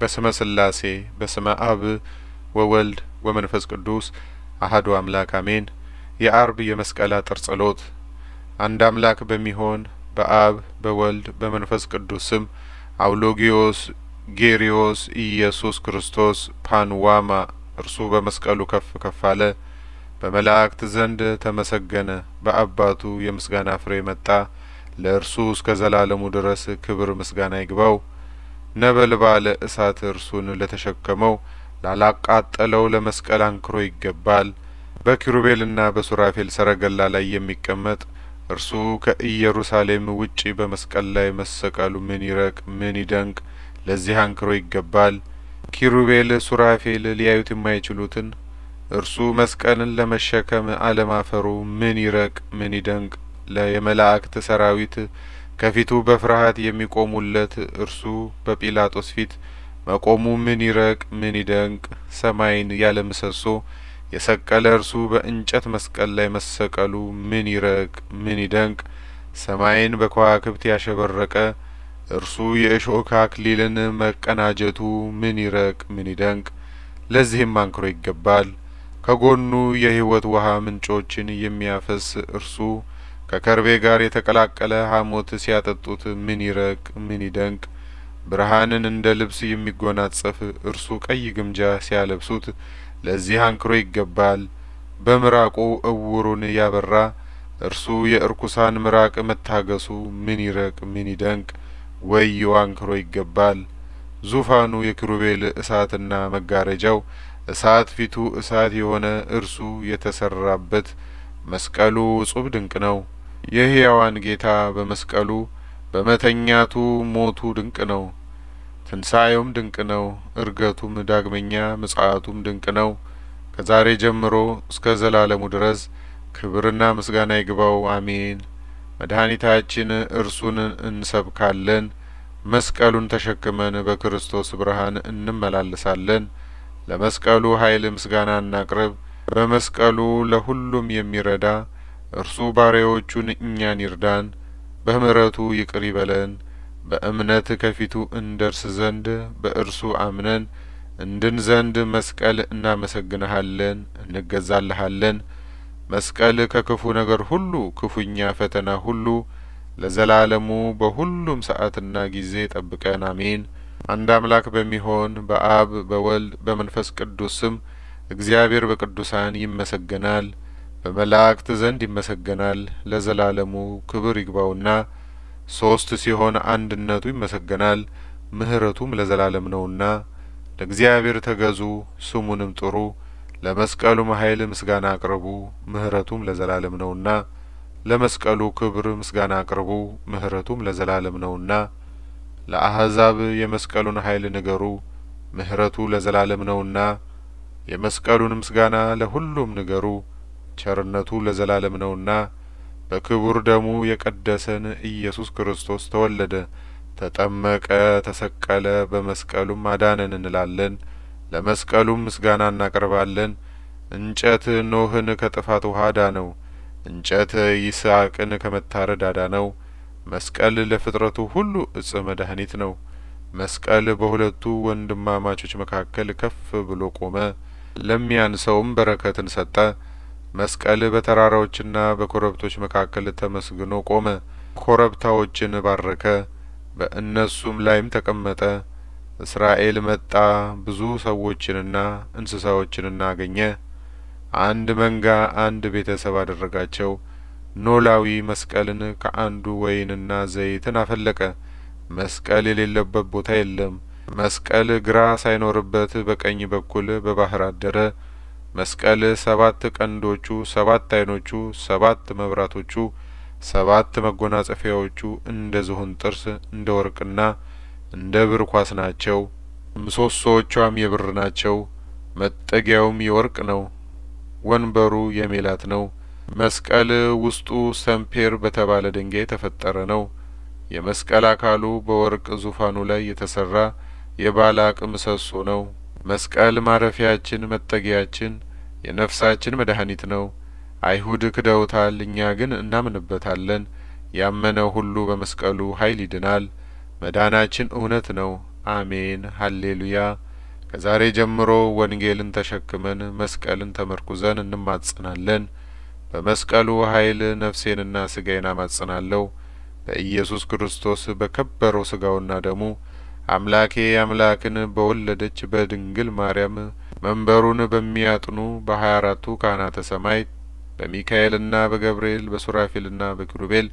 በስመ ስላሴ በስመ አብ ወወልድ ወመንፈስ ቅዱስ አህዱ አምላክ አሜን። የአርብ የመስቀል አጥር ጸሎት። አንድ አምላክ በሚሆን በአብ በወልድ በመንፈስ ቅዱስ ስም አውሎጊዮስ ጌሪዮስ ኢየሱስ ክርስቶስ ፓንዋማ እርሱ በመስቀሉ ከፍ ከፍ አለ፣ በመላእክት ዘንድ ተመሰገነ። በአባቱ የምስጋና ፍሬ መጣ። ለእርሱ እስከ ዘላለሙ ድረስ ክብር ምስጋና ይግባው። ነበልባለ እሳት እርሱን ለተሸከመው ላላቃጠለው ለመስቀል አንክሮ ይገባል። በኪሩቤልና በሱራፌል ሰረገላ ላይ የሚቀመጥ እርሱ ከኢየሩሳሌም ውጪ በመስቀል ላይ መሰቀሉ ምን ይረቅ ምን ይደንቅ! ለዚህ አንክሮ ይገባል። ኪሩቤል ሱራፌል ሊያዩት የማይችሉትን እርሱ መስቀልን ለመሸከም አለማፈሩ ምን ይረቅ ምን ይደንቅ! ለየመላእክት ሰራዊት ከፊቱ በፍርሃት የሚቆሙለት እርሱ በጲላጦስ ፊት መቆሙ ምን ይረቅ ምን ይደንቅ! ሰማይን ያለ ምሰሶ የሰቀለ እርሱ በእንጨት መስቀል ላይ መሰቀሉ ምን ይረቅ ምን ይደንቅ! ሰማይን በከዋክብት ያሸበረቀ እርሱ የእሾህ አክሊልን መቀናጀቱ ምን ይረቅ ምን ይደንቅ! ለዚህም አንክሮ ይገባል። ከጎኑ የሕይወት ውሃ ምንጮችን የሚያፈስ እርሱ ከከርቤ ጋር የተቀላቀለ ሐሞት ሲያጠጡት ምን ይረቅ ምን ይደንቅ። ብርሃንን እንደ ልብስ የሚጎናጸፍ እርሱ ቀይ ግምጃ ሲያለብሱት ለዚህ አንክሮ ይገባል። በምራቁ እውሩን ያበራ እርሱ የእርኩሳን ምራቅ መታገሱ ምን ይረቅ ምን ይደንቅ። ወዮ አንክሮ ይገባል። ዙፋኑ የኪሩቤል እሳትና መጋረጃው እሳት ፊቱ እሳት የሆነ እርሱ የተሰራበት መስቀሉ እጹብ ድንቅ ነው። የሕያዋን ጌታ በመስቀሉ በመተኛቱ ሞቱ ድንቅ ነው፣ ትንሣኤውም ድንቅ ነው። እርገቱም ዳግመኛ ምጽአቱም ድንቅ ነው። ከዛሬ ጀምሮ እስከ ዘላለሙ ድረስ ክብርና ምስጋና ይግባው፣ አሜን። መድኃኒታችን እርሱን እንሰብካለን፣ መስቀሉን ተሸክመን በክርስቶስ ብርሃን እንመላለሳለን። ለመስቀሉ ኃይል ምስጋና እናቅርብ። በመስቀሉ ለሁሉም የሚረዳ እርሱ ባሪያዎቹን እኛን ይርዳን፣ በምሕረቱ ይቅር ይበለን፣ በእምነት ከፊቱ እንደርስ ዘንድ በእርሱ አምነን እንድን ዘንድ መስቀል እናመሰግንሃለን፣ እንገዛልሃለን። መስቀል ከክፉ ነገር ሁሉ ክፉኛ ፈተና ሁሉ ለዘላለሙ በሁሉም ሰዓትና ጊዜ ጠብቀን፣ አሜን። አንድ አምላክ በሚሆን በአብ በወልድ በመንፈስ ቅዱስ ስም እግዚአብሔር በቅዱሳን ይመሰገናል። በመላእክት ዘንድ ይመሰገናል ለዘላለሙ ክብር ይግባውና ሶስት ሲሆን አንድነቱ ይመሰገናል ምህረቱም ለዘላለም ነውና ለእግዚአብሔር ተገዙ ስሙንም ጥሩ ለመስቀሉም ኃይል ምስጋና አቅርቡ ምህረቱም ለዘላለም ነውና ለመስቀሉ ክብር ምስጋና አቅርቡ ምህረቱም ለዘላለም ነውና ለአሕዛብ የመስቀሉን ኃይል ንገሩ ምህረቱ ለዘላለም ነውና የመስቀሉን ምስጋና ለሁሉም ንገሩ ቸርነቱ ለዘላለም ነውና በክቡር ደሙ የቀደሰን ኢየሱስ ክርስቶስ ተወለደ፣ ተጠመቀ፣ ተሰቀለ፣ በመስቀሉም አዳነን እንላለን። ለመስቀሉም ምስጋና እናቀርባለን። እንጨት ኖህን ከጥፋት ውሃ አዳነው። እንጨት ይስሐቅን ከመታረድ አዳነው። መስቀል ለፍጥረቱ ሁሉ እጽ መድኃኒት ነው። መስቀል በሁለቱ ወንድማማቾች መካከል ከፍ ብሎ ቆመ። ለሚያን ሰውም በረከትን ሰጠ። መስቀል በተራራዎችና በኮረብቶች መካከል ተመስግኖ ቆመ። ኮረብታዎችን ባረከ፣ በእነሱም ላይም ተቀመጠ። እስራኤል መጣ፣ ብዙ ሰዎችንና እንስሳዎችንና አገኘ። አንድ መንጋ፣ አንድ ቤተሰብ አደረጋቸው። ኖላዊ መስቀልን ከአንዱ ወይንና ዘይትን አፈለቀ። መስቀል የሌለበት ቦታ የለም። መስቀል ግራ ሳይኖርበት በቀኝ በኩል በባህር አደረ። መስቀል ሰባት ቀንዶቹ፣ ሰባት አይኖቹ፣ ሰባት መብራቶቹ፣ ሰባት መጎናጸፊያዎቹ እንደ ዝሆን ጥርስ እንደ ወርቅና እንደ ብር ኳስ ናቸው። ምሰሶዎቿም የብር ናቸው። መጠጊያውም የወርቅ ነው። ወንበሩ የሜላት ነው። መስቀል ውስጡ ሰምፔር በተባለ ድንጋይ የተፈጠረ ነው። የመስቀል አካሉ በወርቅ ዙፋኑ ላይ የተሰራ የባላቅ ምሰሶ ነው። መስቀል ማረፊያችን፣ መጠጊያችን የነፍሳችን መድኃኒት ነው። አይሁድ ክደውታል፣ እኛ ግን እናምንበታለን። ያመነው ሁሉ በመስቀሉ ኃይል ይድናል። መዳናችን እውነት ነው። አሜን ሀሌሉያ። ከዛሬ ጀምሮ ወንጌልን ተሸክመን መስቀልን ተመርኩዘን እንማጽናለን። በመስቀሉ ኃይል ነፍሴንና ስጋዬን አማጽናለሁ። በኢየሱስ ክርስቶስ በከበረው ስጋውና ደሙ አምላኬ አምላክን በወለደች በድንግል ማርያም መንበሩን በሚያጥኑ በሀያ አራቱ ካህናተ ሰማይት በሚካኤልና በገብርኤል በሱራፌልና በኪሩቤል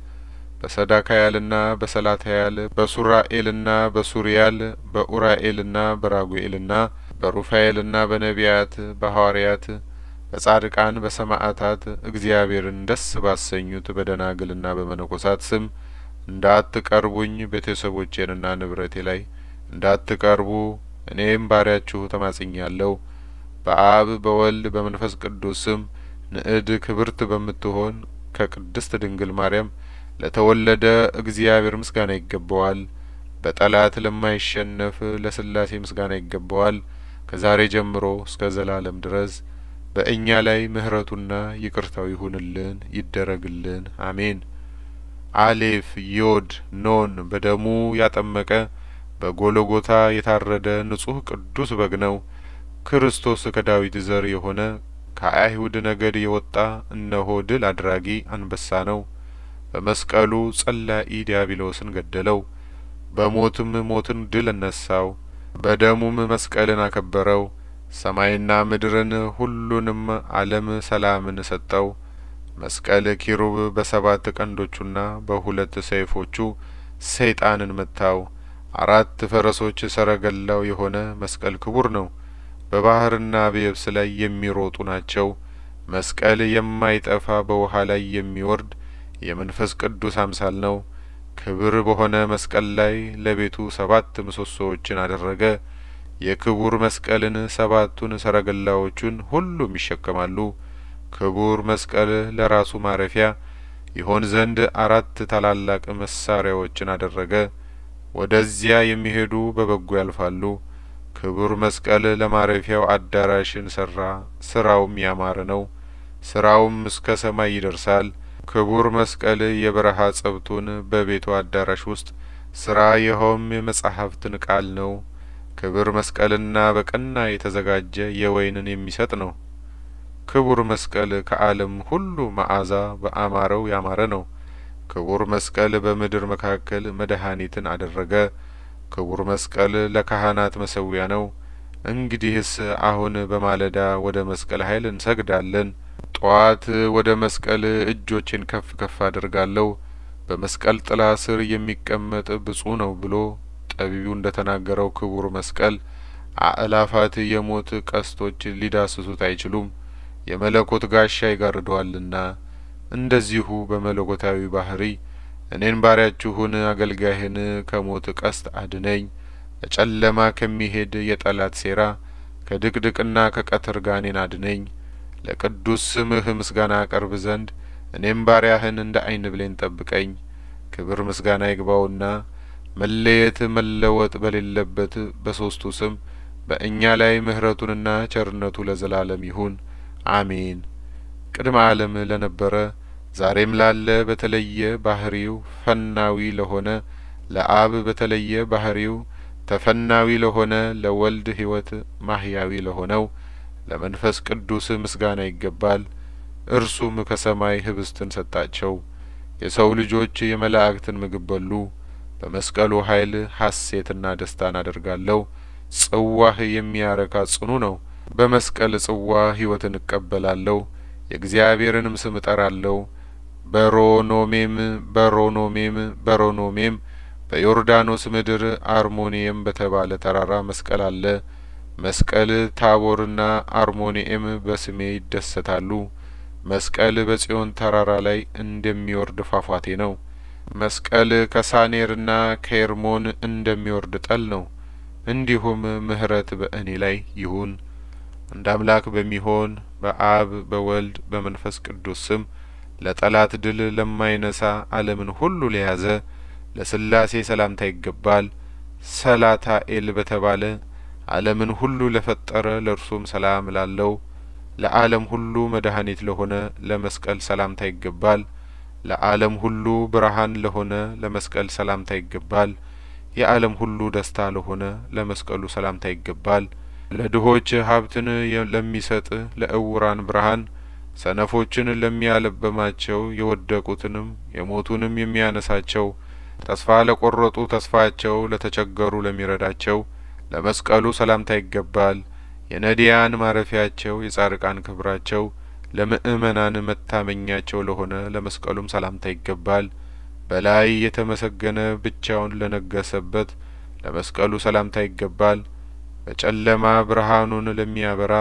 በሰዳካያልና በሰላትያል በሱራኤልና በሱሪያል በኡራኤልና በራጉኤልና በሩፋኤልና በነቢያት በሐዋርያት በጻድቃን በሰማዕታት እግዚአብሔርን ደስ ባሰኙት በደናግልና በመነኮሳት ስም እንዳትቀርቡኝ ቤተሰቦቼንና ንብረቴ ላይ እንዳትቀርቡ እኔም ባሪያችሁ ተማጽኛለሁ በአብ በወልድ በመንፈስ ቅዱስ ስም ንእድ ክብርት በምትሆን ከቅድስት ድንግል ማርያም ለተወለደ እግዚአብሔር ምስጋና ይገባዋል። በጠላት ለማይሸነፍ ለስላሴ ምስጋና ይገባዋል። ከዛሬ ጀምሮ እስከ ዘላለም ድረስ በእኛ ላይ ምሕረቱና ይቅርታው ይሁንልን፣ ይደረግልን። አሜን። አሌፍ ዮድ ኖን በደሙ ያጠመቀ በጎልጎታ የታረደ ንጹህ ቅዱስ በግ ነው። ክርስቶስ ከዳዊት ዘር የሆነ ከአይሁድ ነገድ የወጣ እነሆ ድል አድራጊ አንበሳ ነው። በመስቀሉ ጸላኢ ዲያብሎስን ገደለው። በሞትም ሞትን ድል ነሳው፣ በደሙም መስቀልን አከበረው። ሰማይና ምድርን ሁሉንም ዓለም ሰላምን ሰጠው። መስቀል ኪሩብ በሰባት ቀንዶቹና በሁለት ሰይፎቹ ሰይጣንን መታው። አራት ፈረሶች ሰረገላው የሆነ መስቀል ክቡር ነው። በባህርና በየብስ ላይ የሚሮጡ ናቸው። መስቀል የማይጠፋ በውሃ ላይ የሚወርድ የመንፈስ ቅዱስ አምሳል ነው። ክብር በሆነ መስቀል ላይ ለቤቱ ሰባት ምሰሶዎችን አደረገ። የክቡር መስቀልን ሰባቱን ሰረገላዎቹን ሁሉም ይሸከማሉ። ክቡር መስቀል ለራሱ ማረፊያ ይሆን ዘንድ አራት ታላላቅ መሳሪያዎችን አደረገ። ወደዚያ የሚሄዱ በበጎ ያልፋሉ። ክቡር መስቀል ለማረፊያው አዳራሽን ሰራ። ስራውም ያማረ ነው። ስራውም እስከ ሰማይ ይደርሳል። ክቡር መስቀል የበረሃ ጸብቱን በቤቱ አዳራሽ ውስጥ ስራ ይኸውም የመጻሕፍትን ቃል ነው። ክብር መስቀልና በቀና የተዘጋጀ የወይንን የሚሰጥ ነው። ክቡር መስቀል ከዓለም ሁሉ መዓዛ በአማረው ያማረ ነው። ክቡር መስቀል በምድር መካከል መድኃኒትን አደረገ። ክቡር መስቀል ለካህናት መሰዊያ ነው። እንግዲህስ አሁን በማለዳ ወደ መስቀል ኃይል እንሰግዳለን። ጠዋት ወደ መስቀል እጆቼን ከፍ ከፍ አድርጋለሁ። በመስቀል ጥላ ስር የሚቀመጥ ብፁዕ ነው ብሎ ጠቢቡ እንደ ተናገረው ክቡር መስቀል አእላፋት የሞት ቀስቶች ሊዳስሱት አይችሉም፣ የመለኮት ጋሻ ይጋርደዋልና እንደዚሁ በመለኮታዊ ባህሪ እኔን ባሪያችሁን አገልጋይህን ከሞት ቀስት አድነኝ፣ ለጨለማ ከሚሄድ የጠላት ሴራ ከድቅድቅና ከቀትር ጋኔን አድነኝ። ለቅዱስ ስምህ ምስጋና አቀርብ ዘንድ እኔም ባሪያህን እንደ ዓይን ብሌን ጠብቀኝ። ክብር ምስጋና ይግባውና መለየት መለወጥ በሌለበት በሶስቱ ስም በእኛ ላይ ምሕረቱንና ቸርነቱ ለዘላለም ይሁን፣ አሜን። ቅድመ ዓለም ለነበረ ዛሬም ላለ በተለየ ባህሪው ፈናዊ ለሆነ ለአብ በተለየ ባህሪው ተፈናዊ ለሆነ ለወልድ ሕይወት ማህያዊ ለሆነው ለመንፈስ ቅዱስ ምስጋና ይገባል። እርሱም ከሰማይ ህብስትን ሰጣቸው። የሰው ልጆች የመላእክትን ምግብ በሉ። በመስቀሉ ኃይል ሐሴትና ደስታን አደርጋለሁ። ጽዋህ የሚያረካ ጽኑ ነው። በመስቀል ጽዋ ሕይወትን እቀበላለሁ። የእግዚአብሔርንም ስም እጠራለሁ። በሮኖሜም በሮኖሜም በሮኖሜም በዮርዳኖስ ምድር አርሞኒየም በተባለ ተራራ መስቀል አለ። መስቀል ታቦርና አርሞኒየም በስሜ ይደሰታሉ። መስቀል በጽዮን ተራራ ላይ እንደሚወርድ ፏፏቴ ነው። መስቀል ከሳኔርና ከኤርሞን እንደሚወርድ ጠል ነው። እንዲሁም ምሕረት በእኔ ላይ ይሁን። አንድ አምላክ በሚሆን በአብ በወልድ በመንፈስ ቅዱስ ስም ለጠላት ድል ለማይነሳ ዓለምን ሁሉ ለያዘ ለስላሴ ሰላምታ ይገባል። ሰላታኤል በተባለ ዓለምን ሁሉ ለፈጠረ ለእርሱም ሰላም ላለው ለዓለም ሁሉ መድኃኒት ለሆነ ለመስቀል ሰላምታ ይገባል። ለዓለም ሁሉ ብርሃን ለሆነ ለመስቀል ሰላምታ ይገባል። የዓለም ሁሉ ደስታ ለሆነ ለመስቀሉ ሰላምታ ይገባል። ለድሆች ሀብትን ለሚሰጥ ለእውራን ብርሃን ሰነፎችን ለሚያለበማቸው የወደቁትንም የሞቱንም የሚያነሳቸው ተስፋ ለቆረጡ ተስፋቸው ለተቸገሩ ለሚረዳቸው ለመስቀሉ ሰላምታ ይገባል። የነዲያን ማረፊያቸው የጻርቃን ክብራቸው ለምእመናን መታመኛቸው ለሆነ ለመስቀሉም ሰላምታ ይገባል። በላይ የተመሰገነ ብቻውን ለነገሰበት ለመስቀሉ ሰላምታ ይገባል። በጨለማ ብርሃኑን ለሚያበራ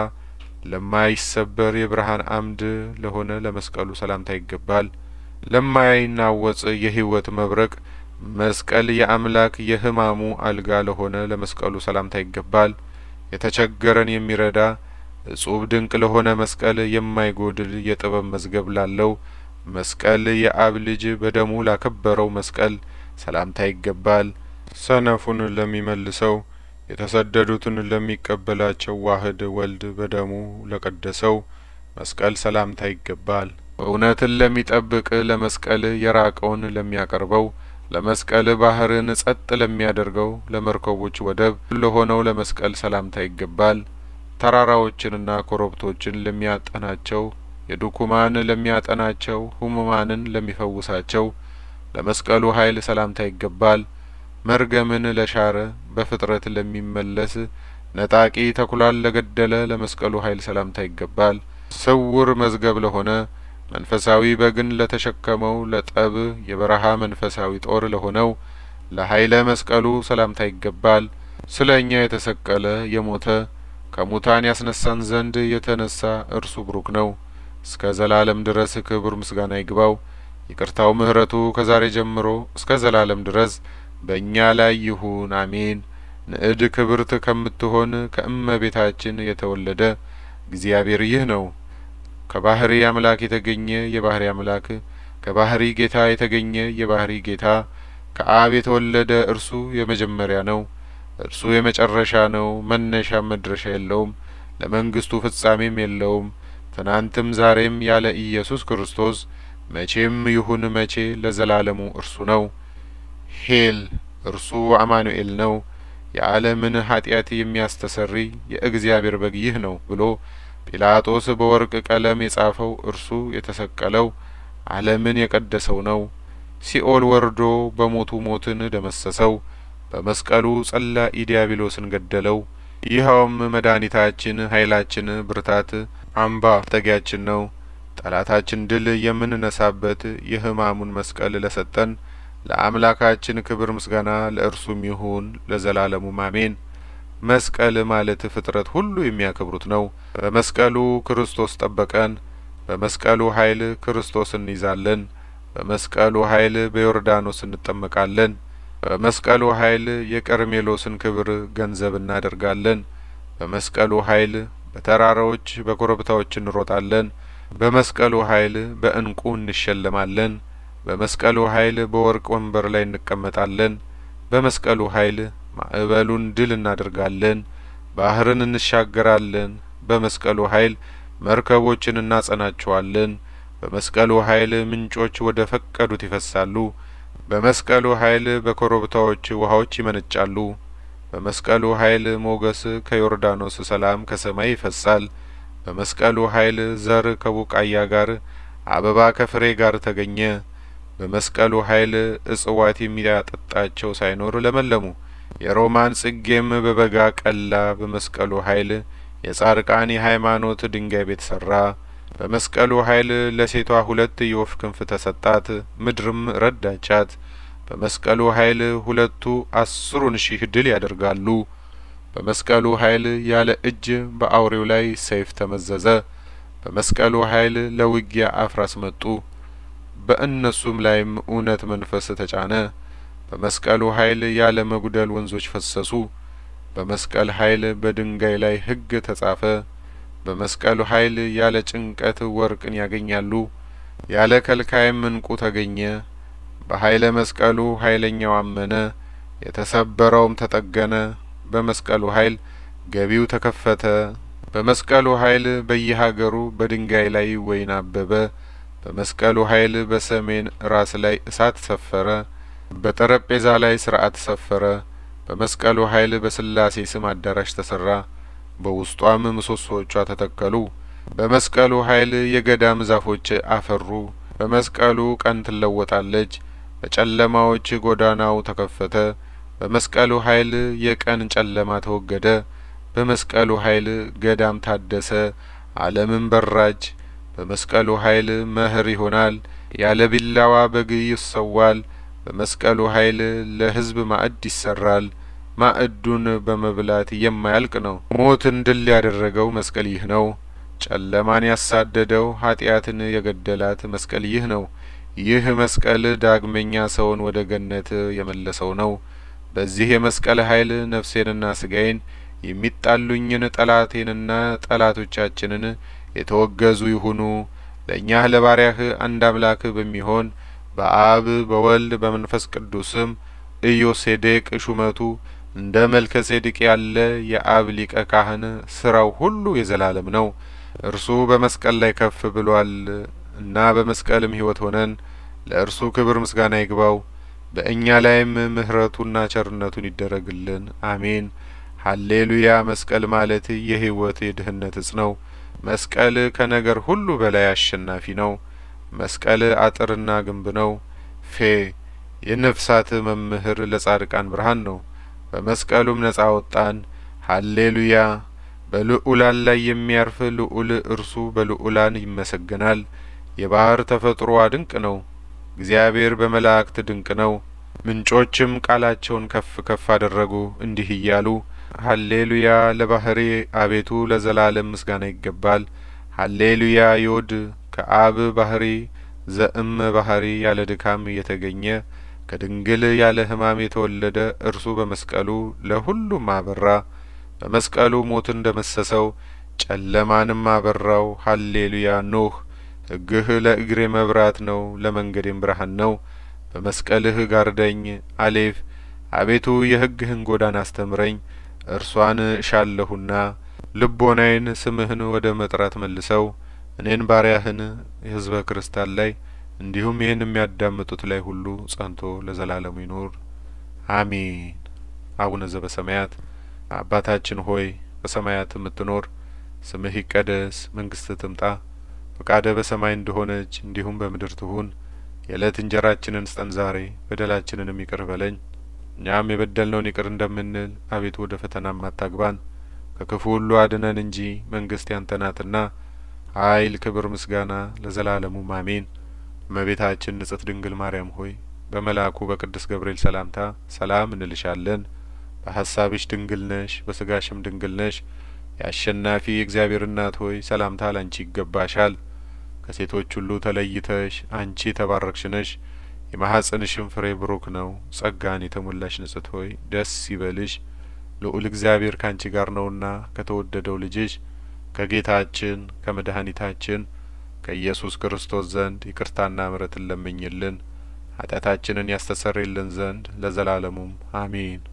ለማይሰበር የብርሃን አምድ ለሆነ ለመስቀሉ ሰላምታ ይገባል። ለማይናወጽ የህይወት መብረቅ መስቀል የአምላክ የህማሙ አልጋ ለሆነ ለመስቀሉ ሰላምታ ይገባል። የተቸገረን የሚረዳ እጹብ ድንቅ ለሆነ መስቀል የማይጎድል የጥበብ መዝገብ ላለው መስቀል የአብ ልጅ በደሙ ላከበረው መስቀል ሰላምታ ይገባል። ሰነፉን ለሚመልሰው የተሰደዱትን ለሚቀበላቸው ዋህድ ወልድ በደሙ ለቀደሰው መስቀል ሰላምታ ይገባል። እውነትን ለሚጠብቅ ለመስቀል የራቀውን ለሚያቀርበው ለመስቀል ባህርን ጸጥ ለሚያደርገው ለመርከቦች ወደብ ለሆነው ለመስቀል ሰላምታ ይገባል። ተራራዎችንና ኮረብቶችን ለሚያጠናቸው የዱኩማን ለሚያጠናቸው ሁሙማንን ለሚፈውሳቸው ለመስቀሉ ኃይል ሰላምታ ይገባል። መርገምን ለሻረ በፍጥረት ለሚመለስ ነጣቂ ተኩላን ለገደለ ለመስቀሉ ኃይል ሰላምታ ይገባል። ስውር መዝገብ ለሆነ መንፈሳዊ በግን ለተሸከመው ለጠብ የበረሃ መንፈሳዊ ጦር ለሆነው ለኃይለ መስቀሉ ሰላምታ ይገባል። ስለ እኛ የተሰቀለ የሞተ ከሙታን ያስነሳን ዘንድ የተነሳ እርሱ ብሩክ ነው። እስከ ዘላለም ድረስ ክብር ምስጋና ይግባው። ይቅርታው ምህረቱ ከዛሬ ጀምሮ እስከ ዘላለም ድረስ በእኛ ላይ ይሁን አሜን። ንዕድ ክብርት ከምትሆን ከእመቤታችን የተወለደ እግዚአብሔር ይህ ነው። ከባህሪ አምላክ የተገኘ የባህሪ አምላክ፣ ከባህሪ ጌታ የተገኘ የባህሪ ጌታ፣ ከአብ የተወለደ እርሱ የመጀመሪያ ነው፣ እርሱ የመጨረሻ ነው። መነሻ መድረሻ የለውም፣ ለመንግስቱ ፍጻሜም የለውም። ትናንትም ዛሬም ያለ ኢየሱስ ክርስቶስ መቼም ይሁን መቼ ለዘላለሙ እርሱ ነው። ሄል እርሱ አማኑኤል ነው፣ የዓለምን ኃጢአት የሚያስተሰሪ የእግዚአብሔር በግ ይህ ነው ብሎ ጲላጦስ በወርቅ ቀለም የጻፈው እርሱ የተሰቀለው ዓለምን የቀደሰው ነው። ሲኦል ወርዶ በሞቱ ሞትን ደመሰሰው። በመስቀሉ ጸላኢ ዲያብሎስን ገደለው። ይኸውም መድኃኒታችን፣ ኃይላችን፣ ብርታት፣ አምባ መጠጊያችን ነው። ጠላታችን ድል የምንነሳበት የሕማሙን መስቀል ለሰጠን ለአምላካችን ክብር ምስጋና ለእርሱም ይሁን ለዘላለሙ አሜን። መስቀል ማለት ፍጥረት ሁሉ የሚያከብሩት ነው። በመስቀሉ ክርስቶስ ጠበቀን። በመስቀሉ ኃይል ክርስቶስ እንይዛለን። በመስቀሉ ኃይል በዮርዳኖስ እንጠመቃለን። በመስቀሉ ኃይል የቀርሜሎስን ክብር ገንዘብ እናደርጋለን። በመስቀሉ ኃይል በተራራዎች በኮረብታዎች እንሮጣለን። በመስቀሉ ኃይል በእንቁ እንሸለማለን። በመስቀሉ ኃይል በወርቅ ወንበር ላይ እንቀመጣለን። በመስቀሉ ኃይል ማዕበሉን ድል እናደርጋለን። ባህርን እንሻገራለን። በመስቀሉ ኃይል መርከቦችን እናጸናቸዋለን። በመስቀሉ ኃይል ምንጮች ወደ ፈቀዱት ይፈሳሉ። በመስቀሉ ኃይል በኮረብታዎች ውሃዎች ይመነጫሉ። በመስቀሉ ኃይል ሞገስ ከዮርዳኖስ ሰላም ከሰማይ ይፈሳል። በመስቀሉ ኃይል ዘር ከቡቃያ ጋር አበባ ከፍሬ ጋር ተገኘ። በመስቀሉ ኃይል እጽዋት የሚያጠጣቸው ሳይኖሩ ለመለሙ። የሮማን ጽጌም በበጋ ቀላ። በመስቀሉ ኃይል የጻርቃን የሃይማኖት ድንጋይ ቤት ሠራ። በመስቀሉ ኃይል ለሴቷ ሁለት የወፍ ክንፍ ተሰጣት፣ ምድርም ረዳቻት። በመስቀሉ ኃይል ሁለቱ አስሩን ሺህ ድል ያደርጋሉ። በመስቀሉ ኃይል ያለ እጅ በአውሬው ላይ ሰይፍ ተመዘዘ። በመስቀሉ ኃይል ለውጊያ አፍራስ መጡ። በእነሱም ላይም እውነት መንፈስ ተጫነ። በመስቀሉ ኃይል ያለ መጉደል ወንዞች ፈሰሱ። በመስቀል ኃይል በድንጋይ ላይ ሕግ ተጻፈ። በመስቀሉ ኃይል ያለ ጭንቀት ወርቅን ያገኛሉ፣ ያለ ከልካይም እንቁ ተገኘ። በኃይለ መስቀሉ ኃይለኛው አመነ፣ የተሰበረውም ተጠገነ። በመስቀሉ ኃይል ገቢው ተከፈተ። በመስቀሉ ኃይል በየሀገሩ በድንጋይ ላይ ወይን አበበ። በመስቀሉ ኃይል በሰሜን ራስ ላይ እሳት ሰፈረ። በጠረጴዛ ላይ ስርዓት ሰፈረ። በመስቀሉ ኃይል በስላሴ ስም አዳራሽ ተሰራ። በውስጧም ምሰሶዎቿ ተተከሉ። በመስቀሉ ኃይል የገዳም ዛፎች አፈሩ። በመስቀሉ ቀን ትለወጣለች። በጨለማዎች ጎዳናው ተከፈተ። በመስቀሉ ኃይል የቀን ጨለማ ተወገደ። በመስቀሉ ኃይል ገዳም ታደሰ፣ አለምን በራጅ ። በመስቀሉ ኃይል መህር ይሆናል። ያለ ቢላዋ በግ ይሰዋል። በመስቀሉ ኃይል ለህዝብ ማዕድ ይሰራል። ማዕዱን በመብላት የማያልቅ ነው። ሞትን ድል ያደረገው መስቀል ይህ ነው። ጨለማን ያሳደደው ኃጢአትን የገደላት መስቀል ይህ ነው። ይህ መስቀል ዳግመኛ ሰውን ወደ ገነት የመለሰው ነው። በዚህ የመስቀል ኃይል ነፍሴንና ስጋዬን የሚጣሉኝን ጠላቴንና ጠላቶቻችንን የተወገዙ ይሁኑ። ለእኛ ለባሪያህ አንድ አምላክ በሚሆን በአብ በወልድ በመንፈስ ቅዱስም ኢዮሴዴቅ ሹመቱ እንደ መልከ ጼዴቅ ያለ የአብ ሊቀ ካህን ስራው ሁሉ የዘላለም ነው። እርሱ በመስቀል ላይ ከፍ ብሏል እና በመስቀልም ሕይወት ሆነን ለእርሱ ክብር ምስጋና ይግባው። በእኛ ላይም ምሕረቱና ቸርነቱን ይደረግልን፣ አሜን። ሀሌሉያ። መስቀል ማለት የህይወት የድህነት እጽ ነው። መስቀል ከነገር ሁሉ በላይ አሸናፊ ነው። መስቀል አጥርና ግንብ ነው። ፌ የነፍሳት መምህር ለጻድቃን ብርሃን ነው። በመስቀሉም ነጻ ወጣን። ሀሌሉያ። በልዑላን ላይ የሚያርፍ ልዑል እርሱ በልዑላን ይመሰገናል። የባህር ተፈጥሮዋ ድንቅ ነው። እግዚአብሔር በመላእክት ድንቅ ነው። ምንጮችም ቃላቸውን ከፍ ከፍ አደረጉ እንዲህ እያሉ ሀሌሉያ ለባህሬ አቤቱ ለዘላለም ምስጋና ይገባል። ሀሌሉያ ዮድ ከአብ ባህሪ ዘእም ባህሪ ያለ ድካም እየተገኘ ከድንግል ያለ ህማም የተወለደ እርሱ በመስቀሉ ለሁሉም አበራ። በመስቀሉ ሞትን እንደመሰሰው ጨለማንም አበራው። ሀሌሉያ ኖህ ሕግህ ለእግሬ መብራት ነው፣ ለመንገዴም ብርሃን ነው። በመስቀልህ ጋርደኝ። አሌፍ አቤቱ የሕግህን ጎዳና አስተምረኝ። እርሷን እሻለሁና ልቦናዬን ስምህን ወደ መጥራት መልሰው እኔን ባሪያህን የህዝበ ክርስቲያን ላይ እንዲሁም ይህን የሚያዳምጡት ላይ ሁሉ ጸንቶ ለዘላለሙ ይኑር አሚን። አቡነ ዘበሰማያት አባታችን ሆይ በሰማያት የምትኖር ስምህ ይቀደስ፣ መንግስት ትምጣ፣ ፈቃደ በሰማይ እንደሆነች እንዲሁም በምድር ትሁን። የዕለት እንጀራችንን ስጠን ዛሬ፣ በደላችንንም ይቅር በለኝ እኛም የበደልነውን ይቅር እንደምንል አቤት ወደ ፈተናም ማታግባን። ከክፉ ሁሉ አድነን እንጂ መንግስት ያንተ ናትና ኃይል፣ ክብር፣ ምስጋና ለዘላለሙ ማሜን እመቤታችን ንጽት ድንግል ማርያም ሆይ በመልአኩ በቅዱስ ገብርኤል ሰላምታ ሰላም እንልሻለን። በሀሳብሽ ድንግል ነሽ፣ በስጋሽም ድንግል ነሽ። የአሸናፊ እግዚአብሔር እናት ሆይ ሰላምታ ላንቺ ይገባሻል። ከሴቶች ሁሉ ተለይተሽ አንቺ ተባረክሽ ነሽ። የማኅፀንሽም ፍሬ ብሩክ ነው። ጸጋን የተሞላሽ ንጽሕት ሆይ ደስ ይበልሽ፣ ልዑል እግዚአብሔር ካንቺ ጋር ነውና ከተወደደው ልጅሽ ከጌታችን ከመድኃኒታችን ከኢየሱስ ክርስቶስ ዘንድ ይቅርታና ምሕረትን ለምኝልን ኃጢአታችንን ያስተሰርይልን ዘንድ ለዘላለሙም አሜን።